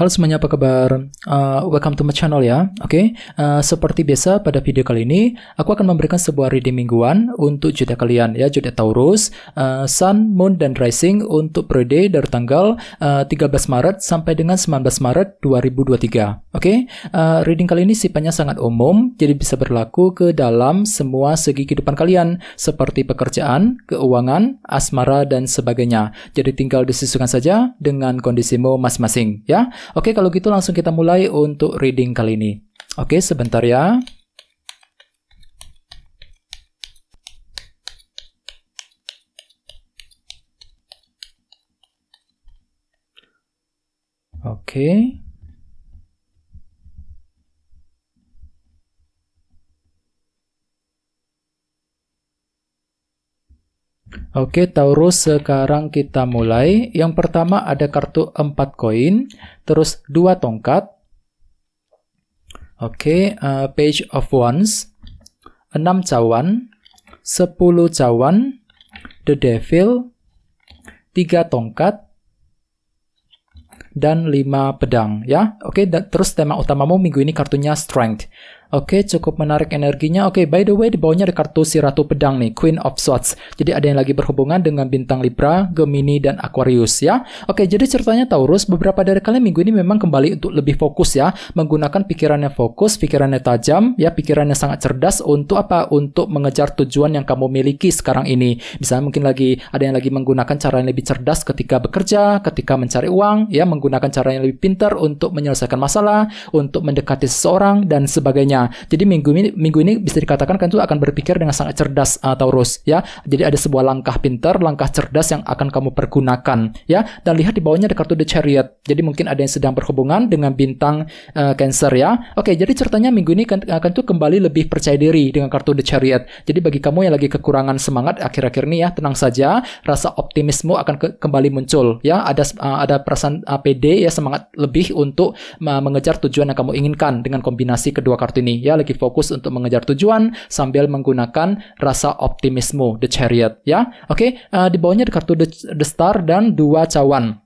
Halo semuanya, apa kabar? Uh, welcome to my channel ya. Oke, okay? uh, seperti biasa pada video kali ini, aku akan memberikan sebuah reading mingguan untuk zodiak kalian ya, zodiak Taurus, uh, Sun, Moon, dan Rising untuk periode dari tanggal uh, 13 Maret sampai dengan 19 Maret 2023. Oke, okay? uh, reading kali ini sifatnya sangat umum, jadi bisa berlaku ke dalam semua segi kehidupan kalian, seperti pekerjaan, keuangan, asmara, dan sebagainya. Jadi tinggal disesuaikan saja dengan kondisimu masing-masing ya. Oke, kalau gitu langsung kita mulai untuk reading kali ini. Oke, sebentar ya. Oke. Oke, Taurus sekarang kita mulai. Yang pertama ada kartu 4 koin, terus 2 tongkat. Oke, uh, page of wands, 6 cawan, 10 cawan, the devil, 3 tongkat, dan 5 pedang ya. Oke, okay, terus tema utamamu minggu ini kartunya strength. Oke, okay, cukup menarik energinya. Oke, okay, by the way, di bawahnya ada kartu si Ratu Pedang nih, Queen of Swords. Jadi ada yang lagi berhubungan dengan bintang Libra, Gemini, dan Aquarius ya. Oke, okay, jadi ceritanya Taurus, beberapa dari kalian minggu ini memang kembali untuk lebih fokus ya, menggunakan pikirannya fokus, pikirannya tajam, ya pikirannya sangat cerdas untuk apa? Untuk mengejar tujuan yang kamu miliki sekarang ini. Misalnya mungkin lagi ada yang lagi menggunakan cara yang lebih cerdas ketika bekerja, ketika mencari uang, ya menggunakan cara yang lebih pintar untuk menyelesaikan masalah, untuk mendekati seseorang, dan sebagainya. Nah, jadi minggu ini minggu ini bisa dikatakan kan itu akan berpikir dengan sangat cerdas uh, Taurus ya. Jadi ada sebuah langkah pintar, langkah cerdas yang akan kamu pergunakan ya. Dan lihat di bawahnya ada kartu The Chariot. Jadi mungkin ada yang sedang berhubungan dengan bintang uh, Cancer ya. Oke, jadi ceritanya minggu ini akan, akan tuh kembali lebih percaya diri dengan kartu The Chariot. Jadi bagi kamu yang lagi kekurangan semangat akhir-akhir ini ya, tenang saja, rasa optimismu akan ke kembali muncul ya. Ada uh, ada perasaan uh, ya semangat lebih untuk uh, mengejar tujuan yang kamu inginkan dengan kombinasi kedua kartu ini ini. Ya, lagi fokus untuk mengejar tujuan sambil menggunakan rasa optimisme, The Chariot. Ya, oke. Okay? Uh, eh, di bawahnya kartu the, the Star dan dua cawan.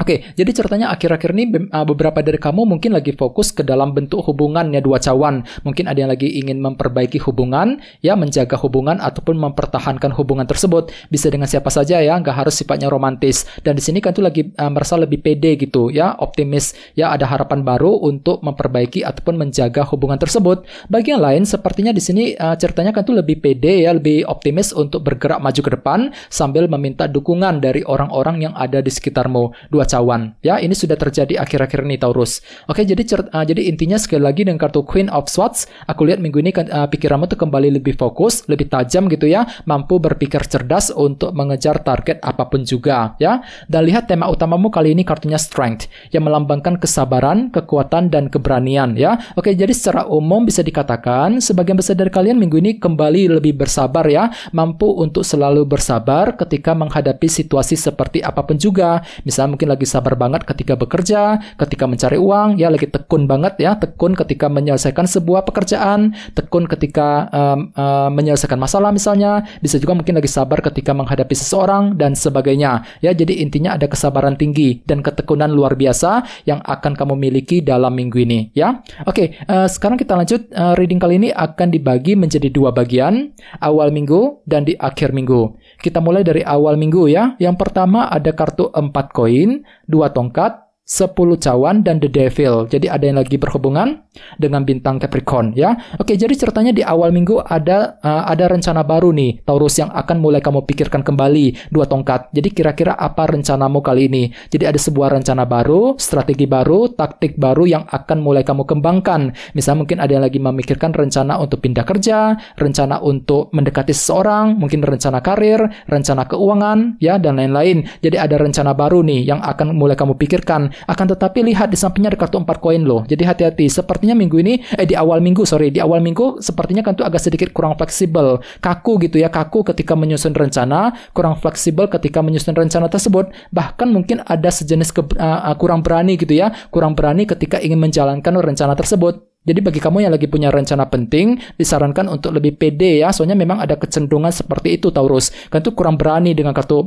Oke, okay, jadi ceritanya akhir-akhir ini ah, beberapa dari kamu mungkin lagi fokus ke dalam bentuk hubungannya dua cawan. Mungkin ada yang lagi ingin memperbaiki hubungan, ya menjaga hubungan ataupun mempertahankan hubungan tersebut. Bisa dengan siapa saja ya, nggak harus sifatnya romantis. Dan di sini kan tuh lagi uh, merasa lebih pede gitu ya, optimis ya ada harapan baru untuk memperbaiki ataupun menjaga hubungan tersebut. Bagi yang lain, sepertinya di sini uh, ceritanya kan tuh lebih pede ya, lebih optimis untuk bergerak maju ke depan sambil meminta dukungan dari orang-orang yang ada di sekitarmu. Dua cawan Ya, ini sudah terjadi akhir-akhir ini Taurus. Oke, jadi uh, jadi intinya sekali lagi dengan kartu Queen of Swords, aku lihat minggu ini uh, pikiranmu tuh kembali lebih fokus, lebih tajam gitu ya, mampu berpikir cerdas untuk mengejar target apapun juga, ya. Dan lihat tema utamamu kali ini kartunya strength yang melambangkan kesabaran, kekuatan dan keberanian, ya. Oke, jadi secara umum bisa dikatakan sebagian besar dari kalian minggu ini kembali lebih bersabar ya, mampu untuk selalu bersabar ketika menghadapi situasi seperti apapun juga. Misalnya mungkin lagi sabar banget ketika bekerja, ketika mencari uang, ya lagi tekun banget ya, tekun ketika menyelesaikan sebuah pekerjaan, tekun ketika um, uh, menyelesaikan masalah misalnya, bisa juga mungkin lagi sabar ketika menghadapi seseorang dan sebagainya. Ya, jadi intinya ada kesabaran tinggi dan ketekunan luar biasa yang akan kamu miliki dalam minggu ini, ya. Oke, okay, uh, eh, sekarang kita lanjut uh, reading kali ini akan dibagi menjadi dua bagian, awal minggu dan di akhir minggu. Kita mulai dari awal minggu ya. Yang pertama ada kartu 4 koin dua tongkat, 10 cawan dan The Devil. Jadi ada yang lagi berhubungan dengan bintang Capricorn ya. Oke, jadi ceritanya di awal minggu ada uh, ada rencana baru nih Taurus yang akan mulai kamu pikirkan kembali dua tongkat. Jadi kira-kira apa rencanamu kali ini? Jadi ada sebuah rencana baru, strategi baru, taktik baru yang akan mulai kamu kembangkan. misal mungkin ada yang lagi memikirkan rencana untuk pindah kerja, rencana untuk mendekati seseorang, mungkin rencana karir, rencana keuangan ya dan lain-lain. Jadi ada rencana baru nih yang akan mulai kamu pikirkan akan tetapi lihat di sampingnya ada kartu 4 koin loh. Jadi hati-hati. Sepertinya minggu ini eh di awal minggu sorry, di awal minggu sepertinya kan tuh agak sedikit kurang fleksibel, kaku gitu ya, kaku ketika menyusun rencana, kurang fleksibel ketika menyusun rencana tersebut. Bahkan mungkin ada sejenis ke, uh, kurang berani gitu ya, kurang berani ketika ingin menjalankan rencana tersebut. Jadi bagi kamu yang lagi punya rencana penting, disarankan untuk lebih pede ya, soalnya memang ada kecenderungan seperti itu Taurus. Kan itu kurang berani dengan kartu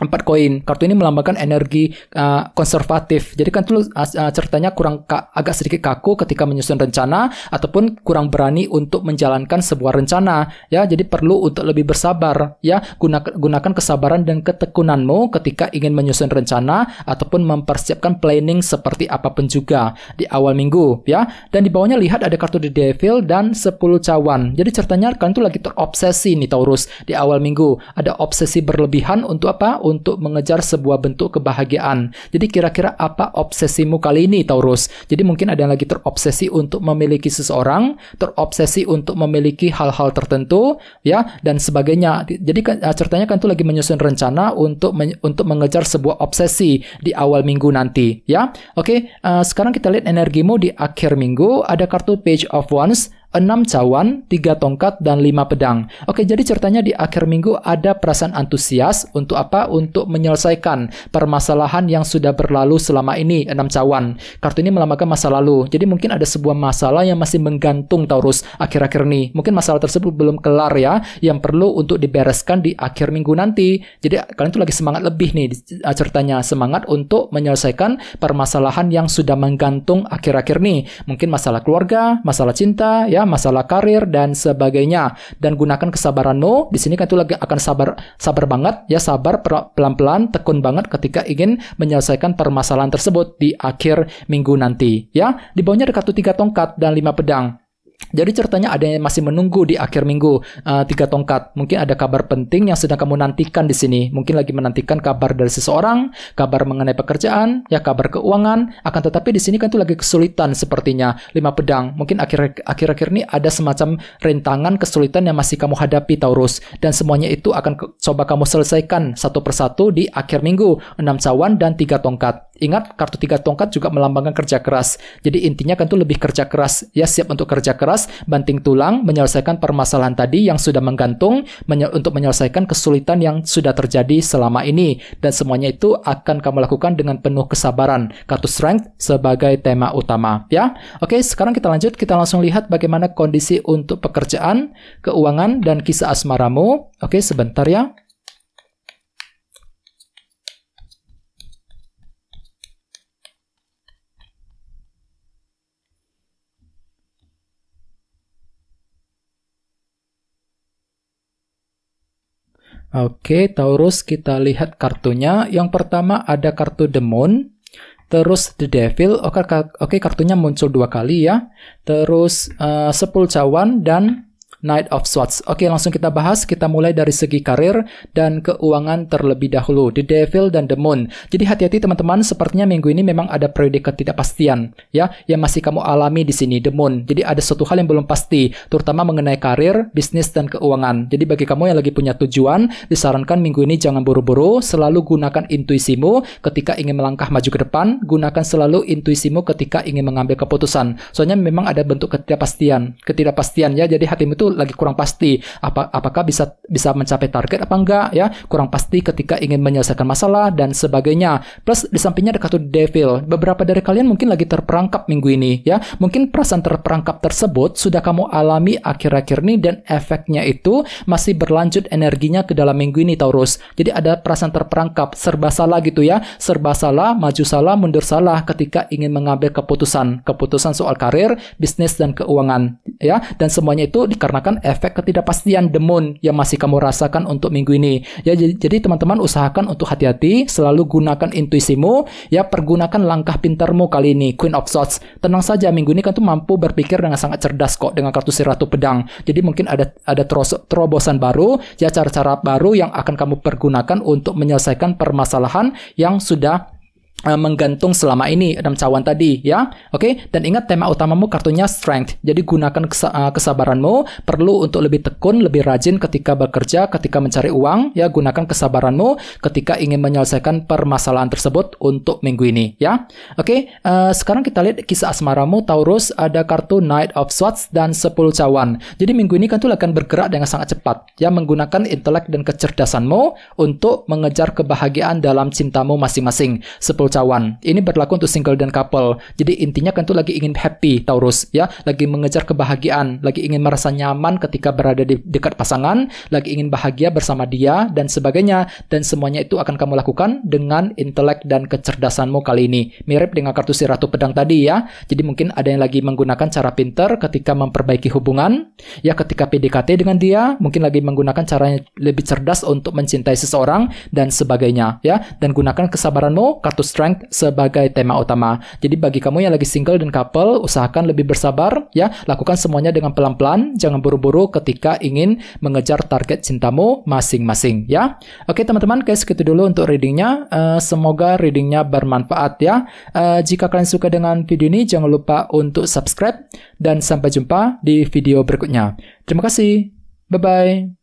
empat koin. Kartu ini melambangkan energi uh, konservatif. Jadi kan tuh uh, uh, ceritanya kurang ka, agak sedikit kaku ketika menyusun rencana ataupun kurang berani untuk menjalankan sebuah rencana. Ya, jadi perlu untuk lebih bersabar. Ya, gunakan gunakan kesabaran dan ketekunanmu ketika ingin menyusun rencana ataupun mempersiapkan planning seperti apapun juga di awal minggu. Ya, dan di bawahnya lihat ada kartu The Devil dan 10 cawan. Jadi ceritanya kan tuh lagi terobsesi nih Taurus di awal minggu. Ada obsesi berlebihan untuk apa? untuk mengejar sebuah bentuk kebahagiaan. Jadi kira-kira apa obsesimu kali ini Taurus? Jadi mungkin ada yang lagi terobsesi untuk memiliki seseorang, terobsesi untuk memiliki hal-hal tertentu, ya dan sebagainya. Jadi kan, eh, ceritanya kan tuh lagi menyusun rencana untuk men untuk mengejar sebuah obsesi di awal minggu nanti, ya. Oke, uh, sekarang kita lihat energimu di akhir minggu. Ada kartu Page of Wands enam cawan, tiga tongkat, dan lima pedang. Oke, jadi ceritanya di akhir minggu ada perasaan antusias untuk apa? Untuk menyelesaikan permasalahan yang sudah berlalu selama ini, enam cawan. Kartu ini melambangkan masa lalu. Jadi mungkin ada sebuah masalah yang masih menggantung Taurus akhir-akhir ini. Mungkin masalah tersebut belum kelar ya, yang perlu untuk dibereskan di akhir minggu nanti. Jadi kalian tuh lagi semangat lebih nih uh, ceritanya, semangat untuk menyelesaikan permasalahan yang sudah menggantung akhir-akhir ini. Mungkin masalah keluarga, masalah cinta, ya masalah karir dan sebagainya. Dan gunakan kesabaranmu. Di sini kan itu lagi akan sabar sabar banget ya sabar pelan-pelan tekun banget ketika ingin menyelesaikan permasalahan tersebut di akhir minggu nanti ya. Di bawahnya ada kartu tiga tongkat dan lima pedang. Jadi ceritanya ada yang masih menunggu di akhir minggu uh, tiga tongkat. Mungkin ada kabar penting yang sedang kamu nantikan di sini. Mungkin lagi menantikan kabar dari seseorang, kabar mengenai pekerjaan, ya kabar keuangan. Akan tetapi di sini kan tuh lagi kesulitan sepertinya lima pedang. Mungkin akhir akhir akhir ini ada semacam rintangan kesulitan yang masih kamu hadapi Taurus dan semuanya itu akan coba kamu selesaikan satu persatu di akhir minggu enam cawan dan tiga tongkat. Ingat, kartu tiga tongkat juga melambangkan kerja keras. Jadi intinya kan tuh lebih kerja keras. Ya, siap untuk kerja keras, banting tulang, menyelesaikan permasalahan tadi yang sudah menggantung, menye untuk menyelesaikan kesulitan yang sudah terjadi selama ini. Dan semuanya itu akan kamu lakukan dengan penuh kesabaran. Kartu strength sebagai tema utama. Ya, oke sekarang kita lanjut. Kita langsung lihat bagaimana kondisi untuk pekerjaan, keuangan, dan kisah asmaramu. Oke, sebentar ya. Oke, Taurus kita lihat kartunya. Yang pertama ada kartu The Moon, terus The Devil. Oke, kartunya muncul dua kali ya. Terus uh, eh, Sepul cawan dan Knight of Swords. Oke, langsung kita bahas. Kita mulai dari segi karir dan keuangan terlebih dahulu. The Devil dan The Moon. Jadi hati-hati teman-teman, sepertinya minggu ini memang ada periode ketidakpastian ya yang masih kamu alami di sini The Moon. Jadi ada suatu hal yang belum pasti, terutama mengenai karir, bisnis dan keuangan. Jadi bagi kamu yang lagi punya tujuan, disarankan minggu ini jangan buru-buru, selalu gunakan intuisimu ketika ingin melangkah maju ke depan, gunakan selalu intuisimu ketika ingin mengambil keputusan. Soalnya memang ada bentuk ketidakpastian, ketidakpastian ya. Jadi hatimu itu lagi kurang pasti apa apakah bisa bisa mencapai target apa enggak ya kurang pasti ketika ingin menyelesaikan masalah dan sebagainya plus di sampingnya ada kartu devil beberapa dari kalian mungkin lagi terperangkap minggu ini ya mungkin perasaan terperangkap tersebut sudah kamu alami akhir-akhir ini dan efeknya itu masih berlanjut energinya ke dalam minggu ini Taurus jadi ada perasaan terperangkap serba salah gitu ya serba salah maju salah mundur salah ketika ingin mengambil keputusan keputusan soal karir bisnis dan keuangan ya dan semuanya itu dikarenakan dikarenakan efek ketidakpastian demun yang masih kamu rasakan untuk minggu ini. Ya jadi teman-teman usahakan untuk hati-hati, selalu gunakan intuisimu, ya pergunakan langkah pintarmu kali ini Queen of Swords. Tenang saja minggu ini kan tuh mampu berpikir dengan sangat cerdas kok dengan kartu si Ratu Pedang. Jadi mungkin ada ada teros, terobosan baru, ya cara-cara baru yang akan kamu pergunakan untuk menyelesaikan permasalahan yang sudah Eh, menggantung selama ini enam cawan tadi ya oke okay? dan ingat tema utamamu kartunya strength jadi gunakan eh, kesabaranmu perlu untuk lebih tekun lebih rajin ketika bekerja ketika mencari uang ya gunakan kesabaranmu ketika ingin menyelesaikan permasalahan tersebut untuk minggu ini ya oke okay? uh, eh, sekarang kita lihat kisah asmaramu Taurus ada kartu Knight of Swords dan 10 cawan jadi minggu ini kan tuh akan bergerak dengan sangat cepat ya menggunakan intelek dan kecerdasanmu untuk mengejar kebahagiaan dalam cintamu masing-masing 10 cawan. Ini berlaku untuk single dan couple. Jadi intinya kan tuh lagi ingin happy Taurus ya, lagi mengejar kebahagiaan, lagi ingin merasa nyaman ketika berada di dekat pasangan, lagi ingin bahagia bersama dia dan sebagainya. Dan semuanya itu akan kamu lakukan dengan intelek dan kecerdasanmu kali ini. Mirip dengan kartu si Ratu Pedang tadi ya. Jadi mungkin ada yang lagi menggunakan cara pinter ketika memperbaiki hubungan, ya ketika PDKT dengan dia, mungkin lagi menggunakan cara yang lebih cerdas untuk mencintai seseorang dan sebagainya ya. Dan gunakan kesabaranmu, kartu strength sebagai tema utama. Jadi bagi kamu yang lagi single dan couple, usahakan lebih bersabar ya, lakukan semuanya dengan pelan-pelan, jangan buru-buru ketika ingin mengejar target cintamu masing-masing ya. Oke teman-teman, guys segitu dulu untuk readingnya. Uh, semoga readingnya bermanfaat ya. Uh, jika kalian suka dengan video ini, jangan lupa untuk subscribe dan sampai jumpa di video berikutnya. Terima kasih. Bye-bye.